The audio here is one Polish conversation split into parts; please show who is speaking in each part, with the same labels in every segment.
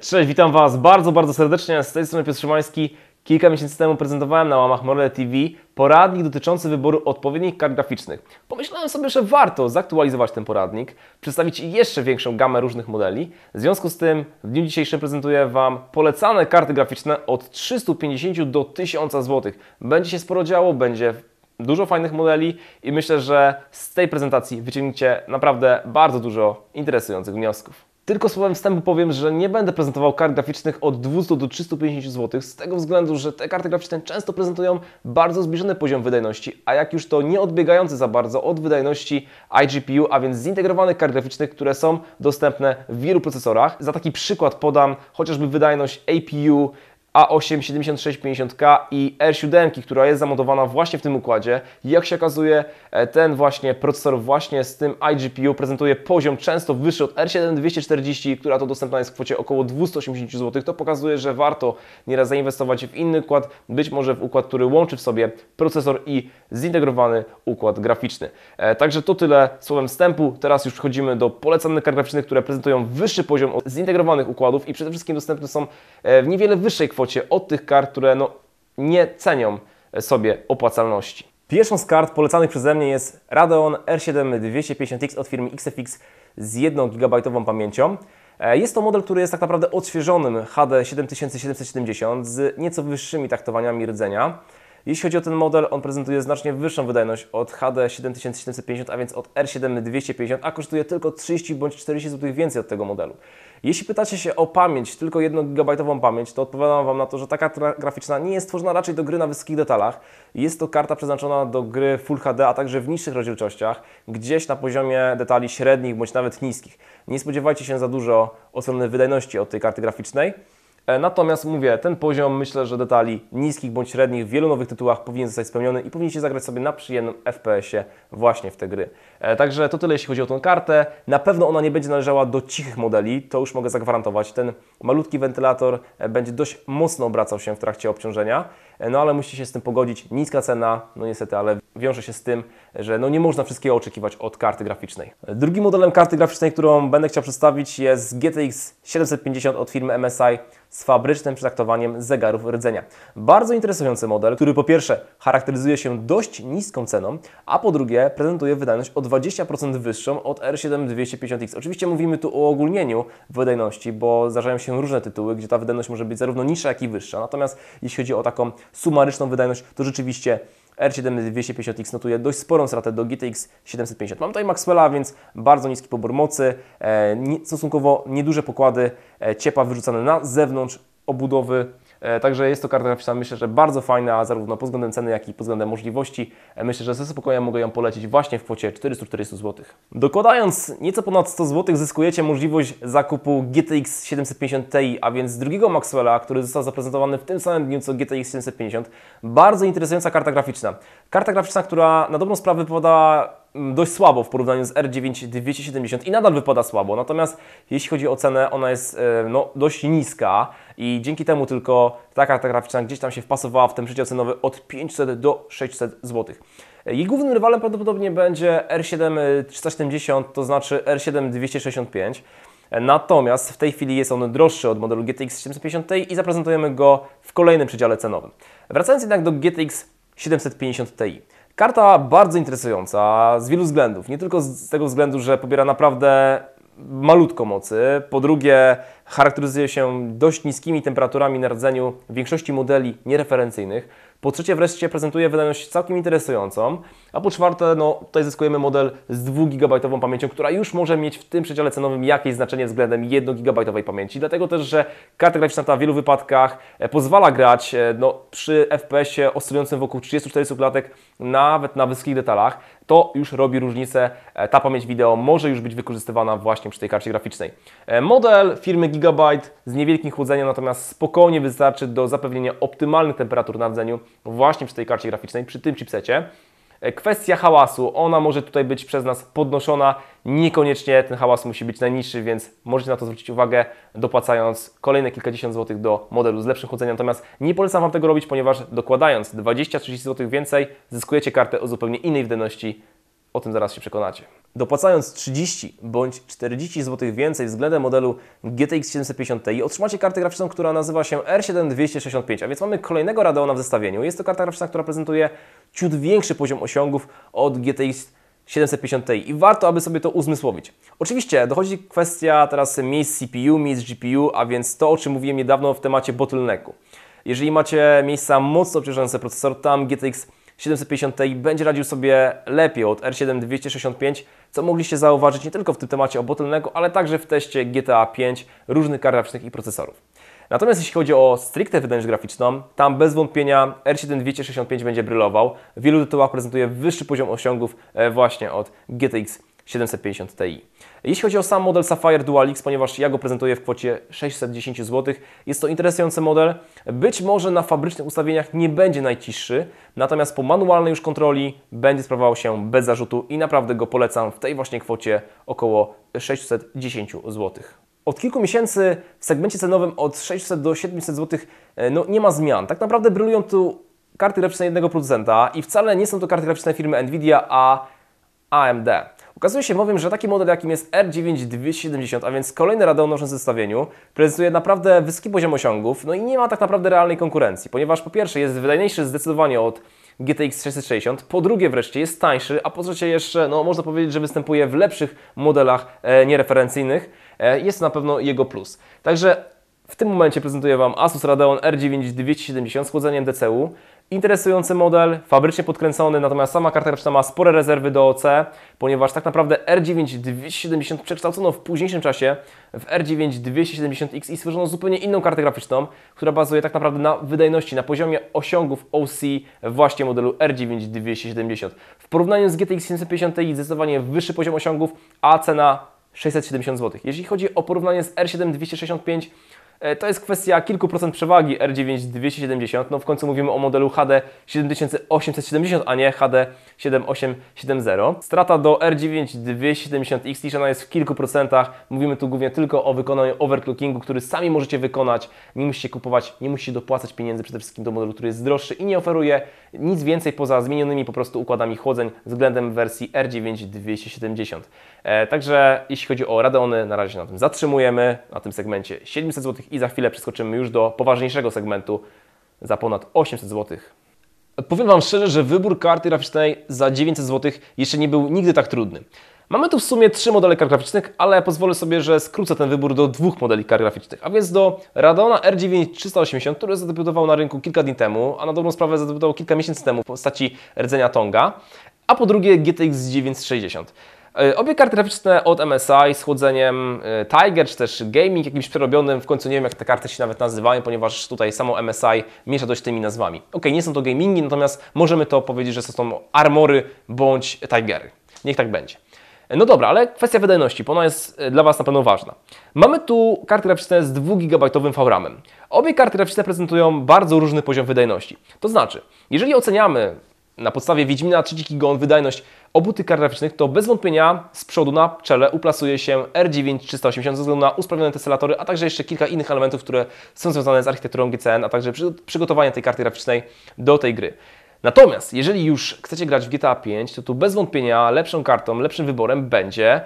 Speaker 1: Cześć, witam Was bardzo, bardzo serdecznie. Z tej strony Piotr Szymański. Kilka miesięcy temu prezentowałem na łamach Morele TV poradnik dotyczący wyboru odpowiednich kart graficznych. Pomyślałem sobie, że warto zaktualizować ten poradnik, przedstawić jeszcze większą gamę różnych modeli. W związku z tym w dniu dzisiejszym prezentuję Wam polecane karty graficzne od 350 do 1000 zł. Będzie się sporo działo, będzie dużo fajnych modeli i myślę, że z tej prezentacji wyciągniecie naprawdę bardzo dużo interesujących wniosków. Tylko słowem wstępu powiem, że nie będę prezentował kart graficznych od 200 do 350 zł, z tego względu, że te karty graficzne często prezentują bardzo zbliżony poziom wydajności, a jak już to nie odbiegający za bardzo od wydajności iGPU, a więc zintegrowanych kart graficznych, które są dostępne w wielu procesorach. Za taki przykład podam chociażby wydajność APU a8 7650K i R7, która jest zamontowana właśnie w tym układzie. Jak się okazuje, e, ten właśnie procesor właśnie z tym iGPU prezentuje poziom często wyższy od R7 240, która to dostępna jest w kwocie około 280 zł. To pokazuje, że warto nieraz zainwestować w inny układ, być może w układ, który łączy w sobie procesor i zintegrowany układ graficzny. E, także to tyle słowem wstępu. Teraz już przechodzimy do polecanych kart graficznych, które prezentują wyższy poziom zintegrowanych układów i przede wszystkim dostępne są e, w niewiele wyższej kwocie kwocie od tych kart, które no, nie cenią sobie opłacalności. Pierwszą z kart polecanych przeze mnie jest Radeon R7 250X od firmy XFX z 1 GB pamięcią. E, jest to model, który jest tak naprawdę odświeżonym HD 7770 z nieco wyższymi taktowaniami rdzenia. Jeśli chodzi o ten model, on prezentuje znacznie wyższą wydajność od HD 7750, a więc od R7 250, a kosztuje tylko 30 bądź 40 zł więcej od tego modelu. Jeśli pytacie się o pamięć, tylko 1-gigabajtową pamięć, to odpowiadam Wam na to, że ta karta graficzna nie jest tworzona raczej do gry na wysokich detalach. Jest to karta przeznaczona do gry Full HD, a także w niższych rozdzielczościach, gdzieś na poziomie detali średnich bądź nawet niskich. Nie spodziewajcie się za dużo od strony wydajności od tej karty graficznej. E, natomiast mówię, ten poziom myślę, że detali niskich bądź średnich w wielu nowych tytułach powinien zostać spełniony i powinniście zagrać sobie na przyjemnym FPS-ie właśnie w te gry. E, także to tyle jeśli chodzi o tą kartę. Na pewno ona nie będzie należała do cichych modeli, to już mogę zagwarantować. Ten malutki wentylator e, będzie dość mocno obracał się w trakcie obciążenia, no ale musicie się z tym pogodzić. Niska cena, no niestety, ale wiąże się z tym, że no nie można wszystkiego oczekiwać od karty graficznej. Drugim modelem karty graficznej, którą będę chciał przedstawić jest GTX 750 od firmy MSI z fabrycznym przetaktowaniem zegarów rdzenia. Bardzo interesujący model, który po pierwsze charakteryzuje się dość niską ceną, a po drugie prezentuje wydajność o 20% wyższą od R7 250X. Oczywiście mówimy tu o ogólnieniu wydajności, bo zdarzają się różne tytuły, gdzie ta wydajność może być zarówno niższa, jak i wyższa. Natomiast jeśli chodzi o taką sumaryczną wydajność, to rzeczywiście R7250X notuje dość sporą stratę do GTX 750. Mam tutaj Maxwella, więc bardzo niski pobór mocy, e, stosunkowo nieduże pokłady e, ciepła wyrzucane na zewnątrz obudowy E, także jest to karta graficzna, myślę, że bardzo fajna, zarówno pod względem ceny, jak i pod względem możliwości. E, myślę, że ze spokojem mogę ją polecić właśnie w kwocie 440 zł. Dokładając nieco ponad 100 zł zyskujecie możliwość zakupu GTX 750 Ti, a więc drugiego Maxwella, który został zaprezentowany w tym samym dniu co GTX 750. Bardzo interesująca karta graficzna. Karta graficzna, która na dobrą sprawę wypowiadała Mm, dość słabo w porównaniu z R9 270 i nadal wypada słabo. Natomiast jeśli chodzi o cenę, ona jest e, no, dość niska i dzięki temu tylko ta karta graficzna gdzieś tam się wpasowała w ten przedział cenowy od 500 do 600 zł. E, jej głównym rywalem prawdopodobnie będzie R7 370, e, to znaczy R7 265. Natomiast w tej chwili jest on droższy od modelu GTX 750 i zaprezentujemy go w kolejnym przedziale cenowym. Wracając jednak do GTX 750 Ti. Karta bardzo interesująca z wielu względów. Nie tylko z tego względu, że pobiera naprawdę malutko mocy. Po drugie, charakteryzuje się dość niskimi temperaturami na rdzeniu większości modeli niereferencyjnych. Po trzecie wreszcie prezentuje wydajność całkiem interesującą. A po czwarte, no tutaj zyskujemy model z 2 GB pamięcią, która już może mieć w tym przedziale cenowym jakieś znaczenie względem 1 GB pamięci. Dlatego też, że karta graficzna ta w wielu wypadkach e, pozwala grać e, no, przy FPS-ie oscylującym wokół 30-40 klatek nawet na wysokich detalach. To już robi różnicę. E, ta pamięć wideo może już być wykorzystywana właśnie przy tej karcie graficznej. Model firmy Gigabyte z niewielkim chłodzeniem natomiast spokojnie wystarczy do zapewnienia optymalnych temperatur na rdzeniu no właśnie przy tej karcie graficznej, przy tym chipsecie. E, kwestia hałasu, ona może tutaj być przez nas podnoszona, niekoniecznie ten hałas musi być najniższy, więc możecie na to zwrócić uwagę, dopłacając kolejne kilkadziesiąt złotych do modelu z lepszym chłodzeniem. Natomiast nie polecam Wam tego robić, ponieważ dokładając 20-30 złotych więcej, zyskujecie kartę o zupełnie innej wydajności. O tym zaraz się przekonacie. Dopłacając 30 bądź 40 zł więcej względem modelu GTX 750 Ti otrzymacie kartę graficzną, która nazywa się R7265, a więc mamy kolejnego Radeona w zestawieniu. Jest to karta graficzna, która prezentuje ciut większy poziom osiągów od GTX 750 Ti i warto, aby sobie to uzmysłowić. Oczywiście dochodzi kwestia teraz miejsc CPU, miejsc GPU, a więc to, o czym mówiłem niedawno w temacie bottlenecku. Jeżeli macie miejsca mocno obciążające procesor, tam GTX 750Ti będzie radził sobie lepiej od R7 265, co mogliście zauważyć nie tylko w tym temacie obotelnego, ale także w teście GTA 5 różnych kart graficznych i procesorów. Natomiast jeśli chodzi o stricte wydajność graficzną, tam bez wątpienia R7 265 będzie brylował. W wielu tytułach prezentuje wyższy poziom osiągów e, właśnie od GTX 750 Ti. Jeśli chodzi o sam model Sapphire Dual X, ponieważ ja go prezentuję w kwocie 610 zł, jest to interesujący model. Być może na fabrycznych ustawieniach nie będzie najciszszy, natomiast po manualnej już kontroli będzie sprawował się bez zarzutu i naprawdę go polecam w tej właśnie kwocie około 610 zł. Od kilku miesięcy w segmencie cenowym od 600 do 700 zł e, no, nie ma zmian. Tak naprawdę brylują tu karty graficzne jednego producenta i wcale nie są to karty graficzne firmy Nvidia, a AMD. Okazuje się bowiem, że taki model jakim jest R9270, a więc kolejny Radeon w zestawieniu, prezentuje naprawdę wysoki poziom osiągów, no i nie ma tak naprawdę realnej konkurencji, ponieważ po pierwsze jest wydajniejszy zdecydowanie od GTX 660, po drugie wreszcie jest tańszy, a po trzecie jeszcze, no można powiedzieć, że występuje w lepszych modelach e, niereferencyjnych. E, jest to na pewno jego plus. Także w tym momencie prezentuję Wam Asus Radeon R9 270 z chłodzeniem DCU. Interesujący model, fabrycznie podkręcony, natomiast sama karta graficzna ma spore rezerwy do OC, ponieważ tak naprawdę R9 270 przekształcono w późniejszym czasie w R9 270X i stworzono zupełnie inną kartę graficzną, która bazuje tak naprawdę na wydajności, na poziomie osiągów OC właśnie modelu R9 270. W porównaniu z GTX 750 jest zdecydowanie wyższy poziom osiągów, a cena 670 zł. Jeśli chodzi o porównanie z R7 265, E, to jest kwestia kilku procent przewagi R9 270. No w końcu mówimy o modelu HD 7870, a nie HD 7870. Strata do R9 270X liczona jest w kilku procentach. Mówimy tu głównie tylko o wykonaniu overclockingu, który sami możecie wykonać. Nie musicie kupować, nie musicie dopłacać pieniędzy przede wszystkim do modelu, który jest droższy i nie oferuje nic więcej poza zmienionymi po prostu układami chłodzeń względem wersji R9 270. E, także jeśli chodzi o Radeony, na razie na tym zatrzymujemy. Na tym segmencie 700 zł i za chwilę przeskoczymy już do poważniejszego segmentu za ponad 800 zł. Powiem Wam szczerze, że wybór karty graficznej za 900 zł jeszcze nie był nigdy tak trudny. Mamy tu w sumie trzy modele kart graficznych, ale pozwolę sobie, że skrócę ten wybór do dwóch modeli kart graficznych, a więc do Radeona R9 380, który zadebiutował na rynku kilka dni temu, a na dobrą sprawę zadebiutował kilka miesięcy temu w postaci rdzenia Tonga, a po drugie GTX 960. E, obie karty graficzne od MSI z chłodzeniem e, Tiger, czy też Gaming jakimś przerobionym, w końcu nie wiem jak te karty się nawet nazywają, ponieważ tutaj samo MSI miesza dość tymi nazwami. Ok, nie są to gamingi, natomiast możemy to powiedzieć, że to są Armory bądź Tigery. Niech tak będzie. E, no dobra, ale kwestia wydajności, bo ona jest dla Was na pewno ważna. Mamy tu karty graficzne z 2GB VRAMem. Obie karty graficzne prezentują bardzo różny poziom wydajności. To znaczy, jeżeli oceniamy na podstawie Wiedźmina 3 Gigon wydajność obu tych kart graficznych, to bez wątpienia z przodu na czele uplasuje się R9 380 ze względu na usprawnione tesselatory, a także jeszcze kilka innych elementów, które są związane z architekturą GCN, a także przygotowanie tej karty graficznej do tej gry. Natomiast jeżeli już chcecie grać w GTA 5, to tu bez wątpienia lepszą kartą, lepszym wyborem będzie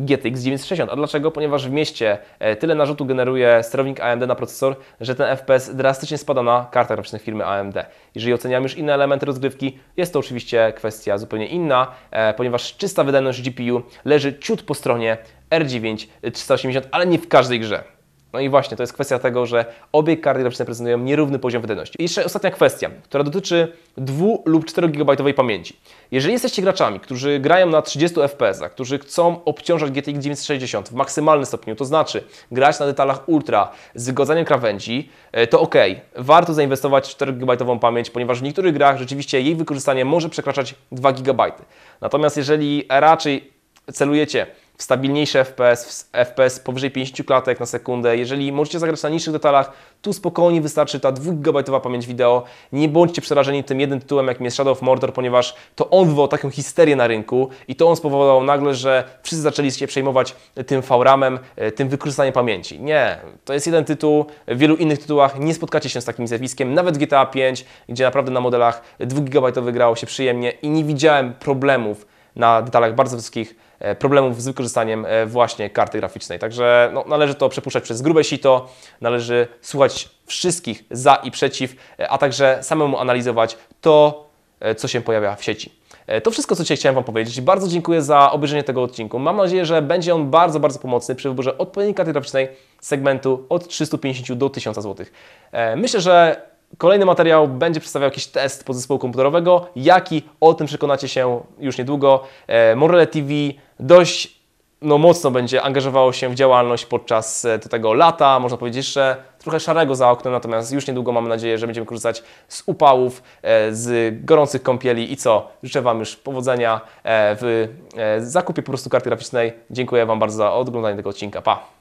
Speaker 1: GTX 960. A dlaczego? Ponieważ w mieście e, tyle narzutu generuje sterownik AMD na procesor, że ten FPS drastycznie spada na kartach rocznych firmy AMD. Jeżeli oceniamy już inne elementy rozgrywki, jest to oczywiście kwestia zupełnie inna, e, ponieważ czysta wydajność GPU leży ciut po stronie R9 380, ale nie w każdej grze. No i właśnie, to jest kwestia tego, że obie karty graficzne prezentują nierówny poziom wydajności. I jeszcze ostatnia kwestia, która dotyczy 2 lub 4 GB pamięci. Jeżeli jesteście graczami, którzy grają na 30 fps, którzy chcą obciążać GTX 960 w maksymalnym stopniu, to znaczy grać na detalach ultra z wygodzeniem krawędzi, e, to ok, warto zainwestować w 4 GB pamięć, ponieważ w niektórych grach rzeczywiście jej wykorzystanie może przekraczać 2 GB. Natomiast jeżeli raczej celujecie w stabilniejsze FPS, w FPS powyżej 50 klatek na sekundę. Jeżeli możecie zagrać na niższych detalach, tu spokojnie wystarczy ta 2GB pamięć wideo. Nie bądźcie przerażeni tym jednym tytułem, jakim jest Shadow of Mordor, ponieważ to on wywołał taką histerię na rynku i to on spowodował nagle, że wszyscy zaczęli się przejmować tym VRAMem, e, tym wykorzystaniem pamięci. Nie, to jest jeden tytuł. W wielu innych tytułach nie spotkacie się z takim zjawiskiem, nawet GTA 5, gdzie naprawdę na modelach 2GB grało się przyjemnie i nie widziałem problemów na detalach bardzo wysokich E, problemów z wykorzystaniem e, właśnie karty graficznej. Także no, należy to przepuszczać przez grube sito, należy słuchać wszystkich za i przeciw, e, a także samemu analizować to, co się pojawia w sieci. To wszystko, co dzisiaj chciałem Wam powiedzieć. Bardzo dziękuję za obejrzenie tego odcinku. Mam nadzieję, że będzie on bardzo, bardzo pomocny przy wyborze odpowiedniej karty graficznej segmentu od 350 do 1000 zł. Myślę, że Kolejny materiał będzie przedstawiał jakiś test podzespołu komputerowego. Jaki? O tym przekonacie się już niedługo. E, Morele TV dość no, mocno będzie angażowało się w działalność podczas e, tego lata, można powiedzieć że trochę szarego za oknem, natomiast już niedługo mamy nadzieję, że będziemy korzystać z upałów, e, z gorących kąpieli i co, życzę Wam już powodzenia w zakupie po prostu karty graficznej. Dziękuję Wam bardzo za oglądanie tego odcinka, pa!